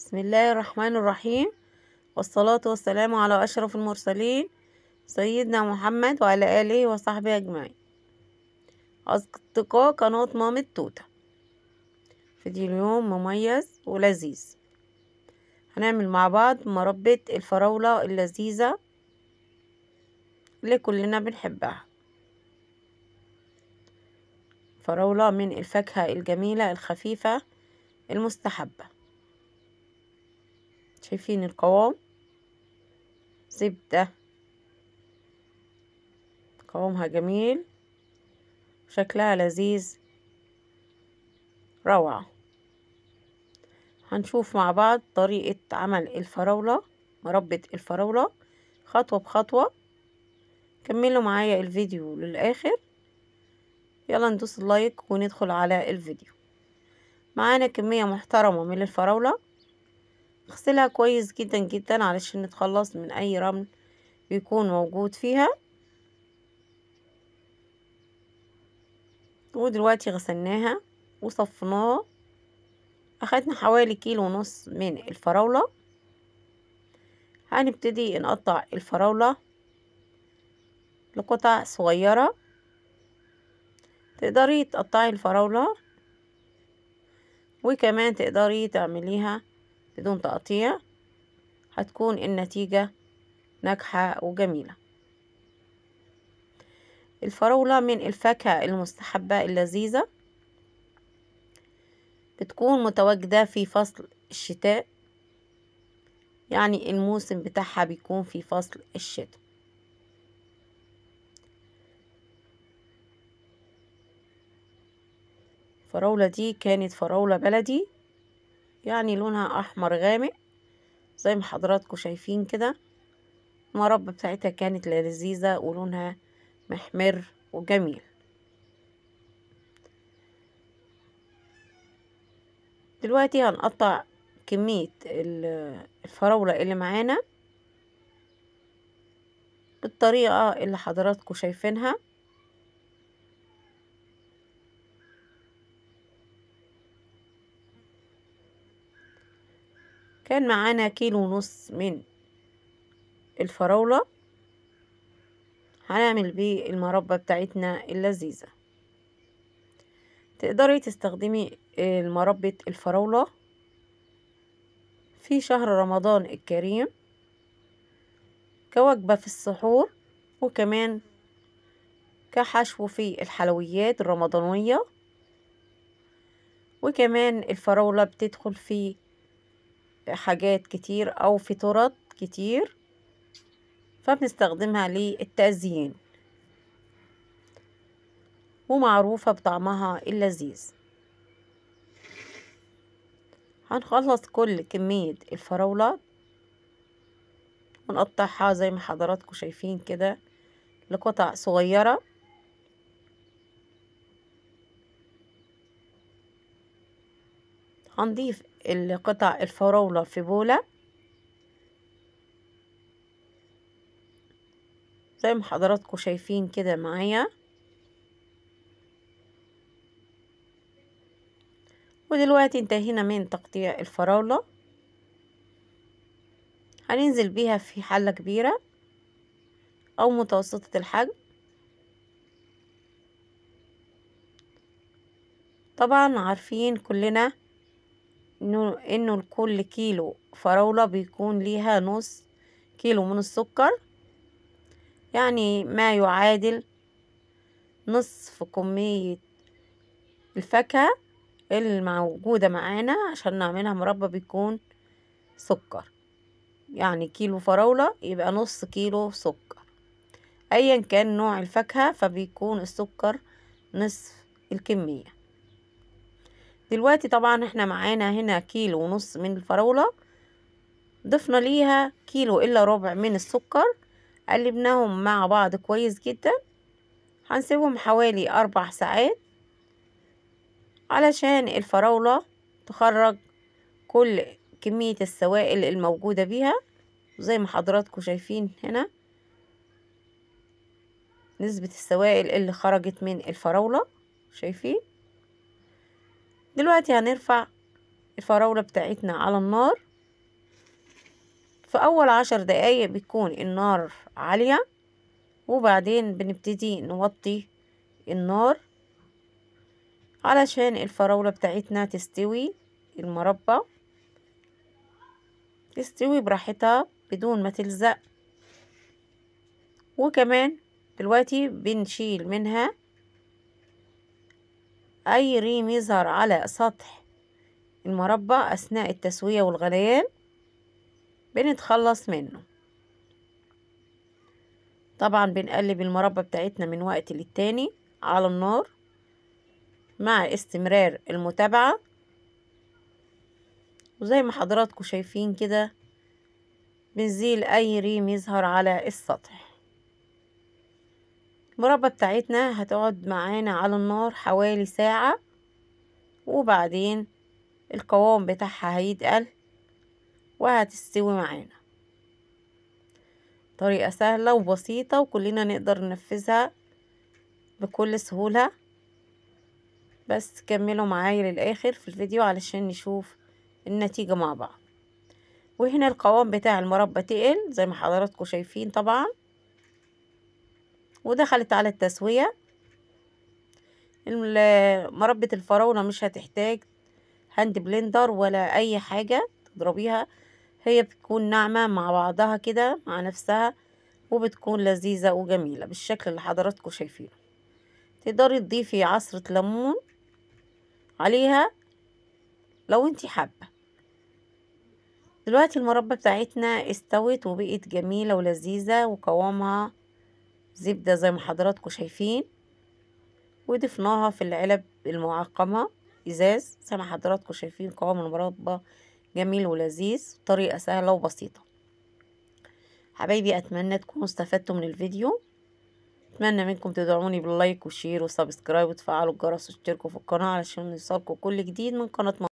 بسم الله الرحمن الرحيم والصلاة والسلام على أشرف المرسلين سيدنا محمد وعلى آله وصحبه أجمعين أصدقاء قناة مام التوتة فيديو اليوم مميز ولذيذ هنعمل مع بعض مربة الفراولة اللذيذة اللي كلنا بنحبها فراولة من الفاكهة الجميلة الخفيفة المستحبة شايفين القوام زبدة قوامها جميل شكلها لذيذ روعة هنشوف مع بعض طريقة عمل الفراولة مربة الفراولة خطوة بخطوة كملوا معايا الفيديو للآخر يلا ندوس اللايك وندخل على الفيديو معانا كمية محترمة من الفراولة اغسلها كويس جدا جدا علشان نتخلص من اي رمل بيكون موجود فيها ودلوقتي غسلناها وصفناها اخدنا حوالي كيلو ونص من الفراولة هنبتدي نقطع الفراولة لقطع صغيرة تقدري تقطعي الفراولة وكمان تقدري تعمليها بدون تقطيع هتكون النتيجة ناجحة وجميلة الفراولة من الفاكهة المستحبة اللذيذة بتكون متواجدة في فصل الشتاء يعني الموسم بتاعها بيكون في فصل الشتاء الفراولة دي كانت فراولة بلدي يعني لونها احمر غامق زي ما حضراتكم شايفين كده المربى بتاعتها كانت لذيذة ولونها محمر وجميل دلوقتي هنقطع كمية الفراولة اللي معانا بالطريقة اللي حضراتكم شايفينها كان معانا كيلو ونص من الفراولة هنعمل بيه المربى بتاعتنا اللذيذة تقدري تستخدمي مربة الفراولة في شهر رمضان الكريم كوجبة في السحور وكمان كحشو في الحلويات الرمضانية وكمان الفراولة بتدخل في حاجات كتير أو في ترط كتير فبنستخدمها للتزيين ومعروفة بطعمها اللذيذ هنخلص كل كمية الفراولة ونقطعها زي ما حضراتكم شايفين كده لقطع صغيرة هنضيف القطع الفراولة في بولة زي ما حضراتكم شايفين كده معايا ودلوقتي انتهينا من تقطيع الفراولة هننزل بيها في حلة كبيرة او متوسطة الحجم طبعا عارفين كلنا انه انه لكل كيلو فراولة بيكون ليها نص كيلو من السكر يعني ما يعادل نصف كمية الفاكهة الموجودة معانا عشان نعملها مربى بيكون سكر يعني كيلو فراولة يبقى نص كيلو سكر ايا كان نوع الفاكهة فبيكون السكر نصف الكمية دلوقتي طبعا احنا معانا هنا كيلو ونص من الفراولة ضفنا ليها كيلو الا ربع من السكر قلبناهم مع بعض كويس جدا هنسيبهم حوالي اربع ساعات علشان الفراولة تخرج كل كمية السوائل الموجودة بيها زي ما حضراتكم شايفين هنا نسبة السوائل اللي خرجت من الفراولة شايفين دلوقتي هنرفع الفراولة بتاعتنا على النار في أول عشر دقايق بتكون النار عالية وبعدين بنبتدي نوطي النار علشان الفراولة بتاعتنا تستوي المربى تستوي براحتها بدون ما تلزق وكمان دلوقتي بنشيل منها أي ريم يظهر على سطح المربى أثناء التسوية والغليان بنتخلص منه طبعا بنقلب المربى بتاعتنا من وقت للتاني على النار مع استمرار المتابعة وزي ما حضراتكم شايفين كده بنزيل أي ريم يظهر على السطح المربى بتاعتنا هتقعد معانا على النار حوالي ساعة وبعدين القوام بتاعها هيتقل وهتستوي معانا طريقة سهلة وبسيطة وكلنا نقدر ننفذها بكل سهولة بس كملوا معايا للآخر في الفيديو علشان نشوف النتيجة مع بعض وهنا القوام بتاع المربى تقل زي ما حضراتكم شايفين طبعا ودخلت على التسوية مربة الفراولة مش هتحتاج هاند بلندر ولا أي حاجة تضربيها هي بتكون ناعمة مع بعضها كده مع نفسها وبتكون لذيذة وجميلة بالشكل اللي حضراتكم شايفينه تقدري تضيفي عصرة ليمون عليها لو انتي حابة دلوقتي المربى بتاعتنا استوت وبقت جميلة ولذيذة وقوامها زبدة زي ما حضراتكم شايفين وضفناها في العلب المعقمة إزاز زي ما حضراتكم شايفين قوام المربى جميل ولذيذ طريقة سهلة وبسيطة حبايبي أتمنى تكونوا استفدتوا من الفيديو أتمنى منكم تدعموني باللايك وشير وسبسكرايب وتفعلوا الجرس واشتركوا في القناة علشان يوصلكم كل جديد من قناة